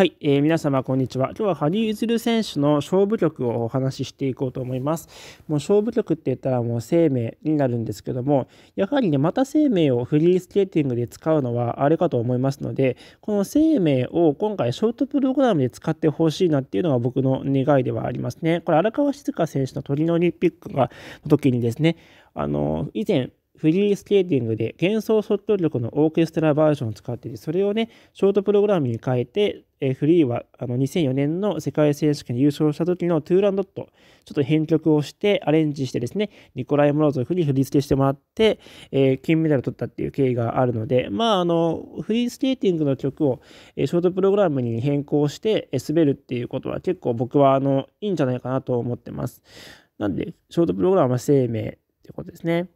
はい、えー、皆様こんにちは。今日は羽生結弦選手の勝負曲をお話ししていこうと思います。もう勝負曲って言ったらもう生命になるんですけども、やはりね、また生命をフリースケーティングで使うのはあれかと思いますので、この生命を今回ショートプログラムで使ってほしいなっていうのが僕の願いではありますね。これ荒川静香選手のトリノオリンピックがの時にですね、あの、以前、フリースケーティングで幻想即興力のオーケストラバージョンを使ってて、それをね、ショートプログラムに変えて、えフリーはあの2004年の世界選手権で優勝した時のトゥーランドット、ちょっと編曲をしてアレンジしてですね、ニコライ・モロゾフに振り付けしてもらって、えー、金メダルを取ったっていう経緯があるので、まあ、あの、フリースケーティングの曲を、えショートプログラムに変更して、え滑るっていうことは結構僕はあのいいんじゃないかなと思ってます。なんで、ショートプログラムは生命ってことですね。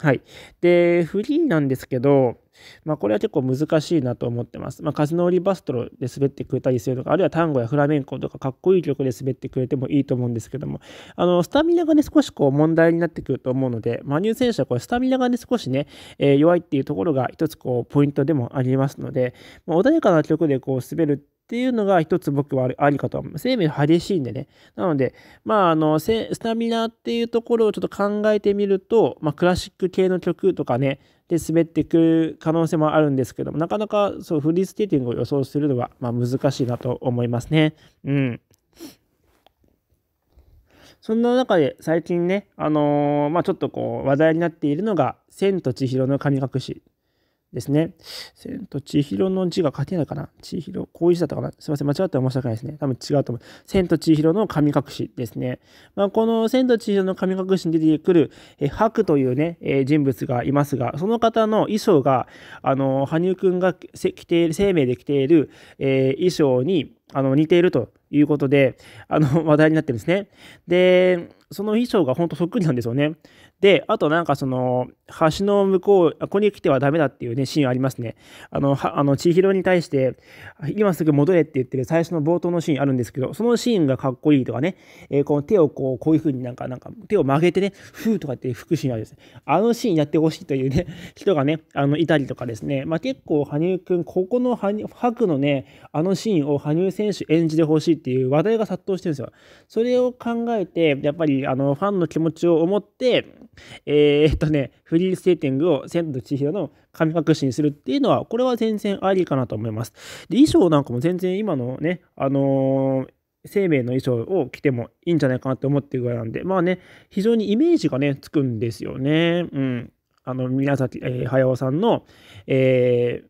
はい。で、フリーなんですけど、まあ、これは結構難しいなと思ってます。まあ、カりノリバストロで滑ってくれたりするとか、あるいは単語やフラメンコとかかっこいい曲で滑ってくれてもいいと思うんですけども、あの、スタミナがね、少しこう問題になってくると思うので、マニュー選手はこれスタミナがね、少しね、えー、弱いっていうところが一つこうポイントでもありますので、まあ、穏やかな曲でこう滑るってっていうのが一つ僕はありかと思生命激しいんでね。なので、まあ、あの、スタミナっていうところをちょっと考えてみると、まあ、クラシック系の曲とかね、で滑ってくる可能性もあるんですけども、なかなかそうフリースケーティングを予想するのは、まあ、難しいなと思いますね。うん。そんな中で最近ね、あのー、まあ、ちょっとこう話題になっているのが「千と千尋の神隠し」ですね。千と千尋の字が書けないかな千尋、こういう字だったかなすいません、間違ったら申し訳ないですね。多分違うと思う。千と千尋の神隠しですね。まあ、この千と千尋の神隠しに出てくる、え白というね、え人物がいますが、その方の衣装が、あの、羽生くんが着ている、生命で着ている、えー、衣装に、あの、似ているということで、あの、話題になってるんですね。で、その衣装が本当そっくりなんですよね。で、あとなんかその、橋の向こう、ここに来てはダメだっていうね、シーンありますね。あの、はあの千尋に対して、今すぐ戻れって言ってる最初の冒頭のシーンあるんですけど、そのシーンがかっこいいとかね、えー、この手をこう、こういう風になんか、なんか手を曲げてね、ふーとかって吹くシーンあるんです。あのシーンやってほしいというね、人がね、あの、いたりとかですね、まあ、結構羽生くん、ここの白のね、あのシーンを羽生選手演じてほしいっていう話題が殺到してるんですよ。それを考えて、やっぱりあの、ファンの気持ちを思って、えー、っとね、フリーステーティングを千と千尋の神隠しにするっていうのは、これは全然ありかなと思います。で、衣装なんかも全然今のね、あのー生命の衣装を着てもいいんじゃないかなって思ってるぐらいなんで、まあね、非常にイメージがね、つくんですよね。うん。あの、宮崎、えー、駿さんの、えー、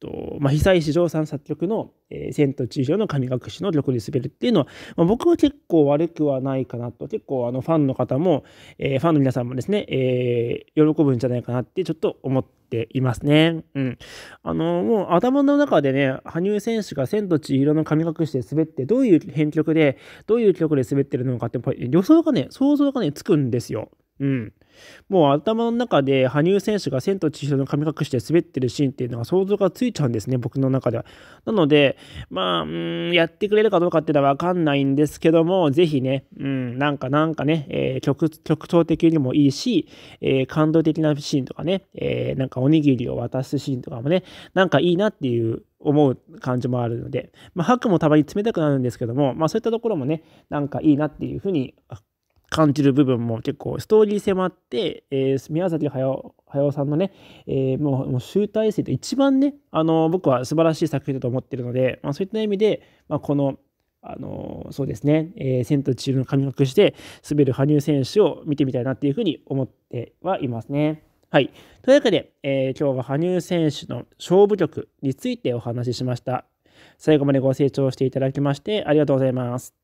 とまあ、久石譲さん作曲の「えー、千と千尋の神隠し」の曲で滑るっていうのは、まあ、僕は結構悪くはないかなと結構あのファンの方も、えー、ファンの皆さんもですね、えー、喜ぶんじゃないかなってちょっと思っていますね。うん、あのもう頭の中でね羽生選手が「千と千尋の神隠し」で滑ってどういう編曲でどういう曲で滑ってるのかって予想がね想像がねつくんですよ。うん。もう頭の中で羽生選手が千と千尋の神隠しで滑ってるシーンっていうのが想像がついちゃうんですね、僕の中では。なので、まあ、うん、やってくれるかどうかっていうのはわかんないんですけども、ぜひね、うん、なんかなんかね、えー、曲、曲調的にもいいし、えー、感動的なシーンとかね、えー、なんかおにぎりを渡すシーンとかもね、なんかいいなっていう思う感じもあるので、まあ、ハもたまに冷たくなるんですけども、まあ、そういったところもね、なんかいいなっていうふうに感じる部分も結構ストーリー迫って、えー、宮崎駿駿さんのね、えー、もうもう集大成で一番ね、あの僕は素晴らしい作品だと思ってるので、まあ、そういった意味で、まあ、このあのそうですね、えー、千と千尋の神隠して滑る羽生選手を見てみたいなっていうふうに思ってはいますね。はい。というわけで、えー、今日は羽生選手の勝負曲についてお話ししました。最後までご清聴していただきましてありがとうございます。